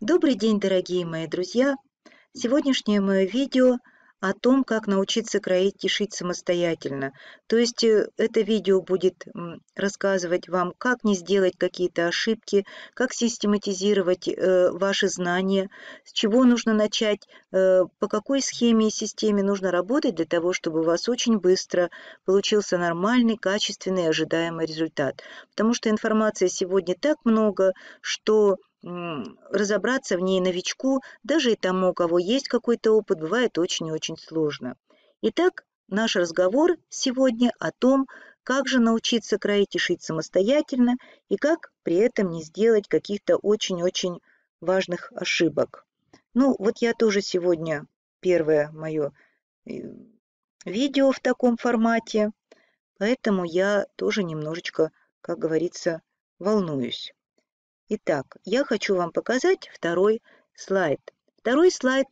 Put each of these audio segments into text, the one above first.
Добрый день, дорогие мои друзья! Сегодняшнее мое видео о том, как научиться кроить и шить самостоятельно. То есть э, это видео будет рассказывать вам, как не сделать какие-то ошибки, как систематизировать э, ваши знания, с чего нужно начать, э, по какой схеме и системе нужно работать для того, чтобы у вас очень быстро получился нормальный, качественный, ожидаемый результат. Потому что информации сегодня так много, что разобраться в ней новичку, даже и тому, у кого есть какой-то опыт, бывает очень и очень сложно. Итак, наш разговор сегодня о том, как же научиться кроить и шить самостоятельно и как при этом не сделать каких-то очень-очень важных ошибок. Ну, вот я тоже сегодня первое мое э, видео в таком формате, поэтому я тоже немножечко, как говорится, волнуюсь. Итак, я хочу вам показать второй слайд. Второй слайд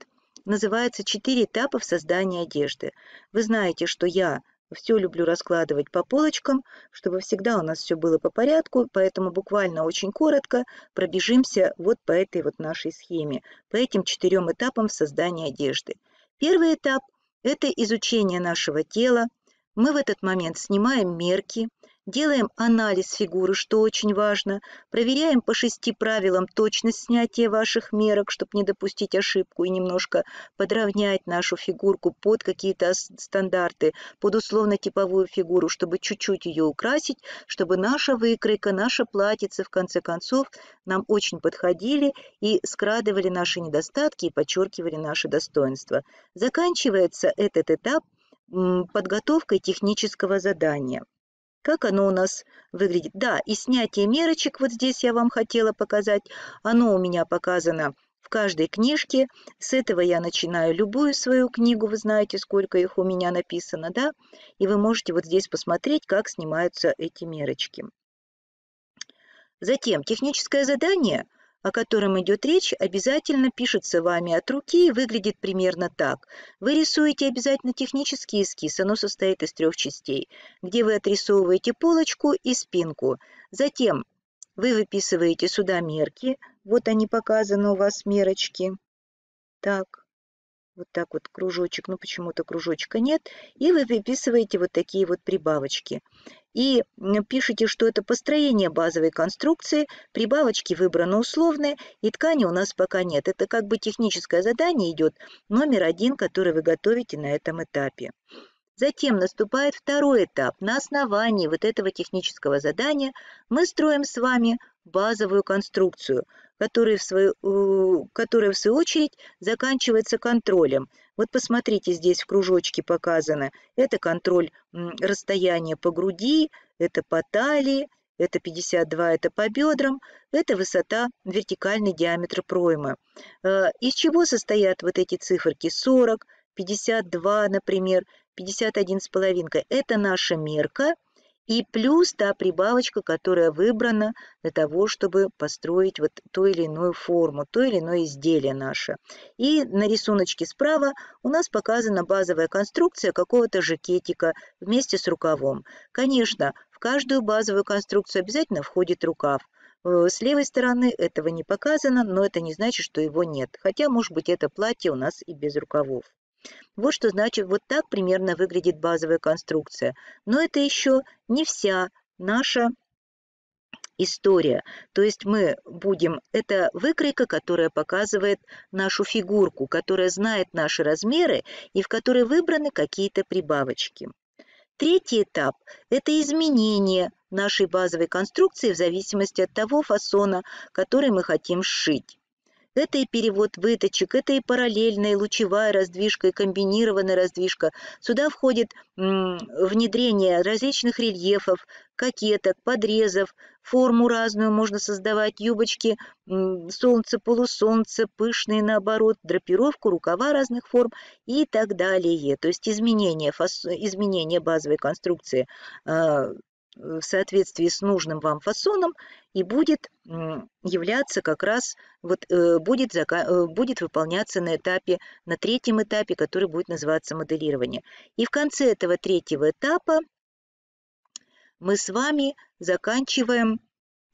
называется «Четыре этапа в создании одежды». Вы знаете, что я все люблю раскладывать по полочкам, чтобы всегда у нас все было по порядку, поэтому буквально очень коротко пробежимся вот по этой вот нашей схеме, по этим четырем этапам в создании одежды. Первый этап – это изучение нашего тела. Мы в этот момент снимаем мерки – делаем анализ фигуры, что очень важно, проверяем по шести правилам точность снятия ваших мерок, чтобы не допустить ошибку и немножко подровнять нашу фигурку под какие-то стандарты, под условно-типовую фигуру, чтобы чуть-чуть ее украсить, чтобы наша выкройка, наша платьице, в конце концов, нам очень подходили и скрадывали наши недостатки и подчеркивали наши достоинства. Заканчивается этот этап подготовкой технического задания как оно у нас выглядит. Да, и снятие мерочек, вот здесь я вам хотела показать, оно у меня показано в каждой книжке. С этого я начинаю любую свою книгу, вы знаете, сколько их у меня написано, да? И вы можете вот здесь посмотреть, как снимаются эти мерочки. Затем техническое задание о котором идет речь, обязательно пишется вами от руки и выглядит примерно так. Вы рисуете обязательно технический эскиз, оно состоит из трех частей, где вы отрисовываете полочку и спинку. Затем вы выписываете сюда мерки, вот они показаны у вас мерочки. Так, вот так вот кружочек, ну почему-то кружочка нет, и вы выписываете вот такие вот прибавочки. И пишите, что это построение базовой конструкции, прибавочки выбраны условные, и ткани у нас пока нет. Это как бы техническое задание идет, номер один, который вы готовите на этом этапе. Затем наступает второй этап. На основании вот этого технического задания мы строим с вами базовую конструкцию – который в свою, которая в свою очередь заканчивается контролем. Вот посмотрите, здесь в кружочке показано. Это контроль расстояния по груди, это по талии, это 52, это по бедрам, это высота, вертикальный диаметр проймы. А, из чего состоят вот эти циферки 40, 52, например, 51,5? Это наша мерка – и плюс та прибавочка, которая выбрана для того, чтобы построить вот ту или иную форму, то или иное изделие наше. И на рисуночке справа у нас показана базовая конструкция какого-то жакетика вместе с рукавом. Конечно, в каждую базовую конструкцию обязательно входит рукав. Э, с левой стороны этого не показано, но это не значит, что его нет. Хотя, может быть, это платье у нас и без рукавов. Вот что значит, вот так примерно выглядит базовая конструкция. Но это еще не вся наша история. То есть мы будем, это выкройка, которая показывает нашу фигурку, которая знает наши размеры и в которой выбраны какие-то прибавочки. Третий этап – это изменение нашей базовой конструкции в зависимости от того фасона, который мы хотим сшить. Это и перевод выточек, это и параллельная, лучевая раздвижка, и комбинированная раздвижка. Сюда входит внедрение различных рельефов, кокеток, подрезов, форму разную можно создавать, юбочки, солнце, полусолнце, пышные наоборот, драпировку, рукава разных форм и так далее. То есть изменение, фас... изменение базовой конструкции а, в соответствии с нужным вам фасоном и будет являться как раз, вот, э, будет, э, будет выполняться на этапе, на третьем этапе, который будет называться моделирование. И в конце этого третьего этапа мы с вами заканчиваем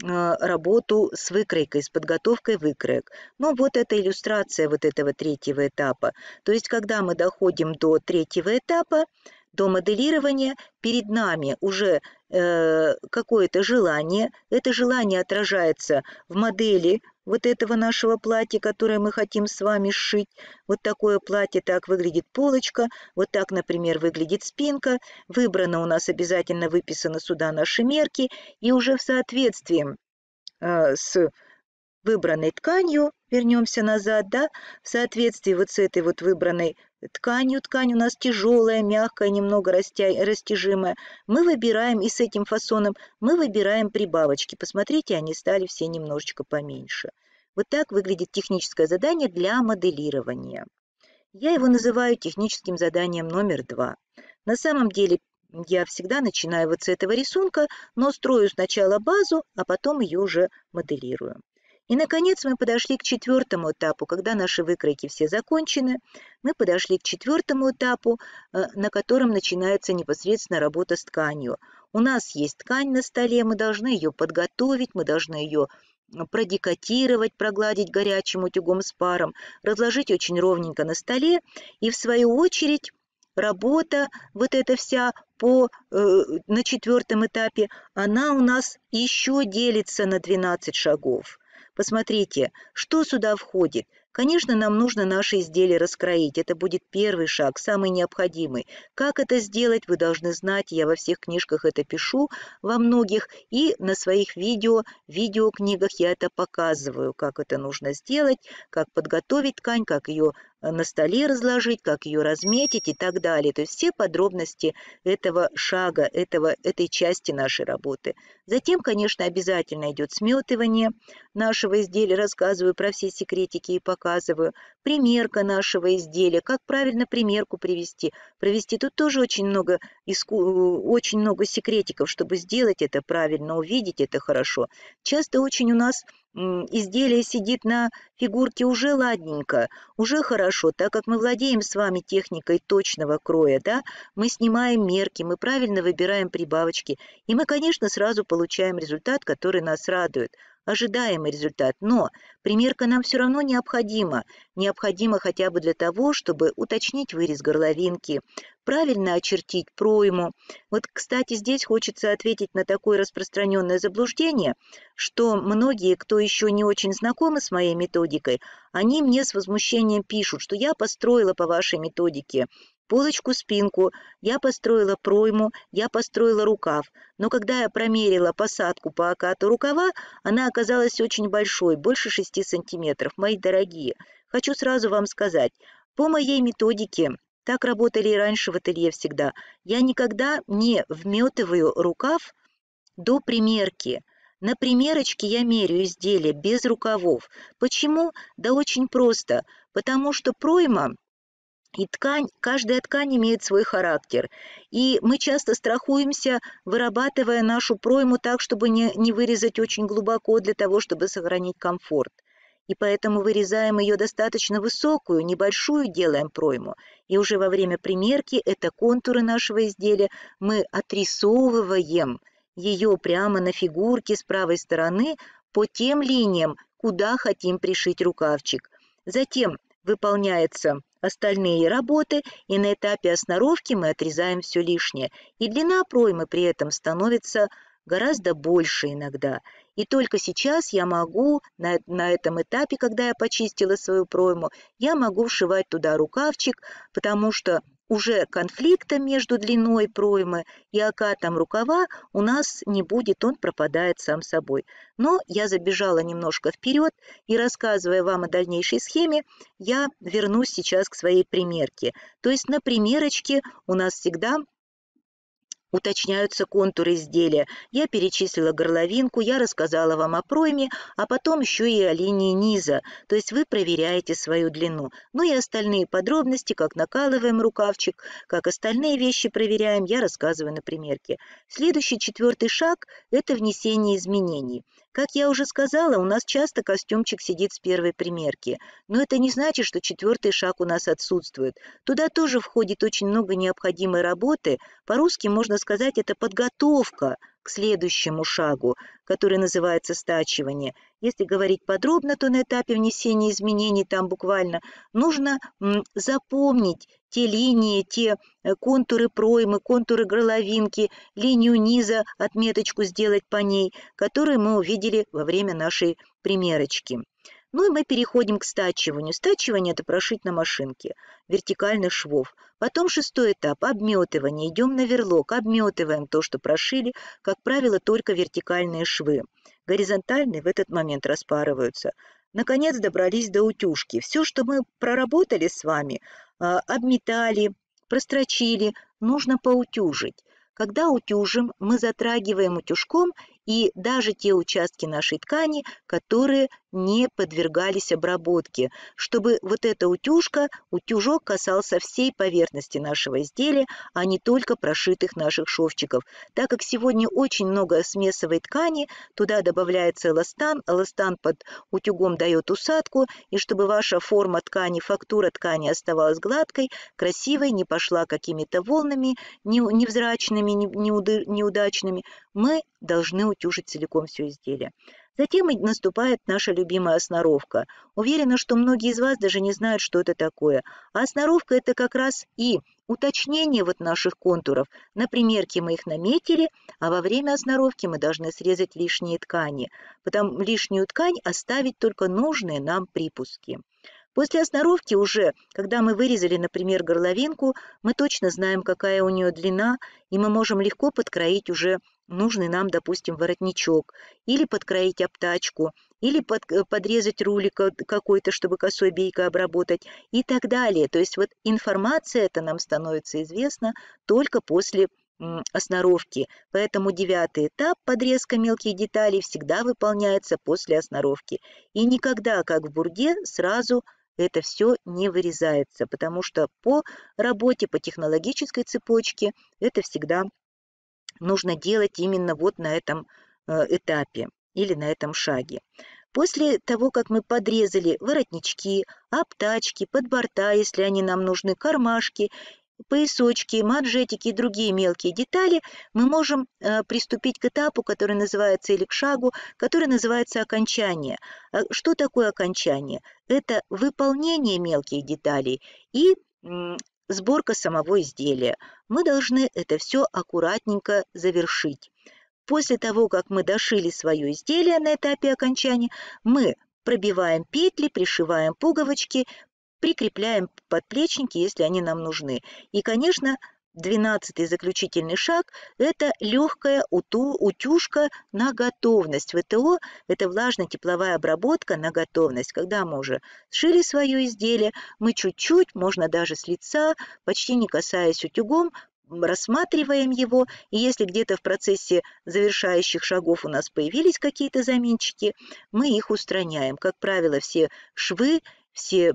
э, работу с выкройкой, с подготовкой выкроек. Ну, вот это иллюстрация вот этого третьего этапа. То есть, когда мы доходим до третьего этапа, до моделирования, перед нами уже э, какое-то желание. Это желание отражается в модели вот этого нашего платья, которое мы хотим с вами сшить. Вот такое платье, так выглядит полочка, вот так, например, выглядит спинка. Выбрано у нас обязательно выписано сюда наши мерки. И уже в соответствии э, с выбранной тканью, вернемся назад, да, в соответствии вот с этой вот выбранной Тканью ткань у нас тяжелая, мягкая, немного растя... растяжимая. Мы выбираем, и с этим фасоном мы выбираем прибавочки. Посмотрите, они стали все немножечко поменьше. Вот так выглядит техническое задание для моделирования. Я его называю техническим заданием номер два. На самом деле я всегда начинаю вот с этого рисунка, но строю сначала базу, а потом ее уже моделирую. И, наконец, мы подошли к четвертому этапу. Когда наши выкройки все закончены, мы подошли к четвертому этапу, э, на котором начинается непосредственно работа с тканью. У нас есть ткань на столе, мы должны ее подготовить, мы должны ее продекотировать, прогладить горячим утюгом с паром, разложить очень ровненько на столе и, в свою очередь, работа вот эта вся по, э, на четвертом этапе, она у нас еще делится на 12 шагов. Посмотрите, что сюда входит. Конечно, нам нужно наши изделия раскроить. Это будет первый шаг, самый необходимый. Как это сделать, вы должны знать. Я во всех книжках это пишу, во многих. И на своих видео, видеокнигах я это показываю, как это нужно сделать, как подготовить ткань, как ее Э, на столе разложить, как ее разметить и так далее. То есть все подробности этого шага, этого, этой части нашей работы. Затем, конечно, обязательно идет сметывание нашего изделия. Рассказываю про все секретики и показываю. Примерка нашего изделия, как правильно примерку привести. Провести тут тоже очень много, э, очень много секретиков, чтобы сделать это правильно, увидеть это хорошо. Часто очень у нас изделие сидит на фигурке уже ладненько, уже хорошо, так как мы владеем с вами техникой точного кроя, да, мы снимаем мерки, мы правильно выбираем прибавочки, и мы, конечно, сразу получаем результат, который нас радует – ожидаемый результат, но примерка нам все равно необходима. Необходима хотя бы для того, чтобы уточнить вырез горловинки, правильно очертить пройму. Вот, кстати, здесь хочется ответить на такое распространенное заблуждение, что многие, кто еще не очень знакомы с моей методикой, они мне с возмущением пишут, что я построила по вашей методике полочку-спинку, я построила пройму, я построила рукав, но когда я промерила посадку по окату рукава, она оказалась очень большой, больше 6 сантиметров. Мои дорогие, хочу сразу вам сказать, по моей методике, так работали и раньше в ателье всегда, я никогда не вметываю рукав до примерки, на примерочке я меряю изделие без рукавов. Почему? Да очень просто. Потому что пройма и ткань, каждая ткань имеет свой характер. И мы часто страхуемся, вырабатывая нашу пройму так, чтобы не, не вырезать очень глубоко для того, чтобы сохранить комфорт. И поэтому вырезаем ее достаточно высокую, небольшую делаем пройму. И уже во время примерки, это контуры нашего изделия, мы отрисовываем ее прямо на фигурке с правой стороны по тем линиям, куда хотим пришить рукавчик. Затем выполняется Остальные работы и на этапе осноровки мы отрезаем все лишнее, и длина проймы при этом становится гораздо больше иногда. И только сейчас я могу, на, на этом этапе, когда я почистила свою пройму, я могу вшивать туда рукавчик, потому что уже конфликта между длиной проймы и окатом рукава у нас не будет, он пропадает сам собой. Но я забежала немножко вперед, и рассказывая вам о дальнейшей схеме, я вернусь сейчас к своей примерке. То есть на примерочке у нас всегда Уточняются контуры изделия. Я перечислила горловинку, я рассказала вам о пройме, а потом еще и о линии низа, то есть вы проверяете свою длину. Ну и остальные подробности, как накалываем рукавчик, как остальные вещи проверяем, я рассказываю на примерке. Следующий четвертый шаг – это внесение изменений. Как я уже сказала, у нас часто костюмчик сидит с первой примерки, но это не значит, что четвертый шаг у нас отсутствует. Туда тоже входит очень много необходимой работы, по-русски можно сказать, это подготовка к следующему шагу, который называется стачивание. Если говорить подробно, то на этапе внесения изменений там буквально нужно запомнить те линии, те э, контуры проймы, контуры горловинки, линию низа, отметочку сделать по ней, которые мы увидели во время нашей примерочки. Ну и мы переходим к стачиванию. Стачивание – это прошить на машинке вертикальных швов. Потом шестой этап – обметывание. Идем на верлок, обметываем то, что прошили, как правило, только вертикальные швы. Горизонтальные в этот момент распарываются. Наконец добрались до утюжки. Все, что мы проработали с вами, а, обметали, прострочили, нужно поутюжить. Когда утюжим, мы затрагиваем утюжком и даже те участки нашей ткани, которые не подвергались обработке, чтобы вот эта утюжка, утюжок касался всей поверхности нашего изделия, а не только прошитых наших шовчиков. Так как сегодня очень много смесовой ткани, туда добавляется эластан, эластан под утюгом дает усадку, и чтобы ваша форма ткани, фактура ткани оставалась гладкой, красивой, не пошла какими-то волнами невзрачными, неудачными, мы должны утюжить целиком все изделие. Затем и наступает наша любимая сноровка. Уверена, что многие из вас даже не знают, что это такое. А сноровка – это как раз и уточнение вот наших контуров. На примерке мы их наметили, а во время сноровки мы должны срезать лишние ткани. Потом лишнюю ткань оставить только нужные нам припуски. После осноровки уже, когда мы вырезали, например, горловинку, мы точно знаем, какая у нее длина, и мы можем легко подкроить уже нужный нам, допустим, воротничок, или подкроить обтачку, или под, э, подрезать рулик э, какой-то, чтобы косой бейкой обработать и так далее. То есть вот информация эта нам становится известна только после осноровки. Поэтому девятый этап подрезка мелких деталей всегда выполняется после осноровки. И никогда, как в бурде, сразу это все не вырезается, потому что по работе, по технологической цепочке это всегда нужно делать именно вот на этом э, этапе или на этом шаге. После того, как мы подрезали воротнички, обтачки, подборта, если они нам нужны, кармашки, поясочки, манжетики и другие мелкие детали, мы можем э, приступить к этапу, который называется, или к шагу, который называется окончание. А что такое окончание? Это выполнение мелких деталей и сборка самого изделия. Мы должны это все аккуратненько завершить. После того, как мы дошили свое изделие на этапе окончания, мы пробиваем петли, пришиваем пуговочки, прикрепляем подплечники, если они нам нужны. И, конечно, Двенадцатый заключительный шаг – это легкая утюжка на готовность. ВТО – это влажно-тепловая обработка на готовность. Когда мы уже сшили свое изделие, мы чуть-чуть, можно даже с лица, почти не касаясь утюгом, рассматриваем его, и если где-то в процессе завершающих шагов у нас появились какие-то заменчики, мы их устраняем. Как правило, все швы все,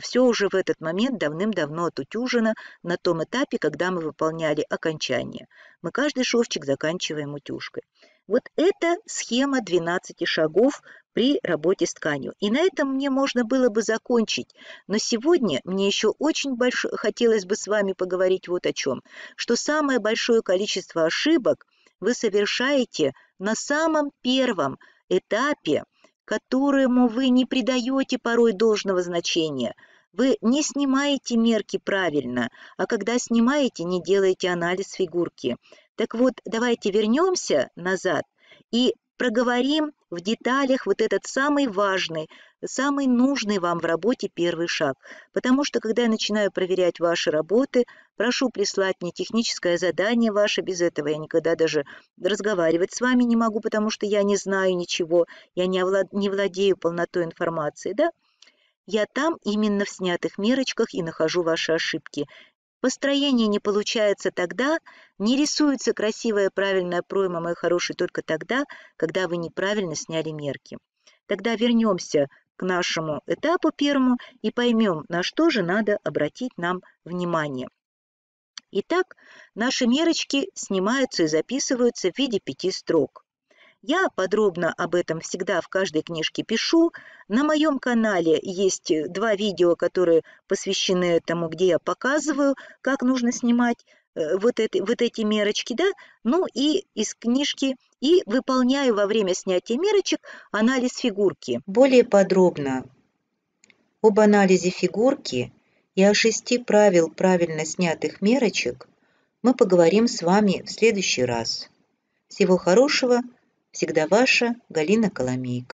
все уже в этот момент давным-давно отутюжено на том этапе, когда мы выполняли окончание. Мы каждый шовчик заканчиваем утюжкой. Вот это схема 12 шагов при работе с тканью. И на этом мне можно было бы закончить. Но сегодня мне еще очень больш... хотелось бы с вами поговорить вот о чем. Что самое большое количество ошибок вы совершаете на самом первом этапе которому вы не придаете порой должного значения. Вы не снимаете мерки правильно, а когда снимаете, не делаете анализ фигурки. Так вот, давайте вернемся назад и проговорим в деталях вот этот самый важный, самый нужный вам в работе первый шаг. Потому что, когда я начинаю проверять ваши работы, прошу прислать мне техническое задание ваше, без этого я никогда даже разговаривать с вами не могу, потому что я не знаю ничего, я не, овлад... не владею полнотой информации, да? Я там именно в снятых мерочках и нахожу ваши ошибки. Построение не получается тогда, не рисуется красивая правильная пройма, мой хороший, только тогда, когда вы неправильно сняли мерки. Тогда вернемся к нашему этапу первому и поймем, на что же надо обратить нам внимание. Итак, наши мерочки снимаются и записываются в виде пяти строк. Я подробно об этом всегда в каждой книжке пишу. На моем канале есть э, два видео, которые посвящены этому, где я показываю, как нужно снимать э, вот, эти вот эти мерочки, да, ну и из книжки, и выполняю во время снятия мерочек анализ фигурки. Более подробно об анализе фигурки и о шести правил правильно снятых мерочек мы поговорим с вами в следующий раз. Всего хорошего! Всегда ваша Галина Коломейка.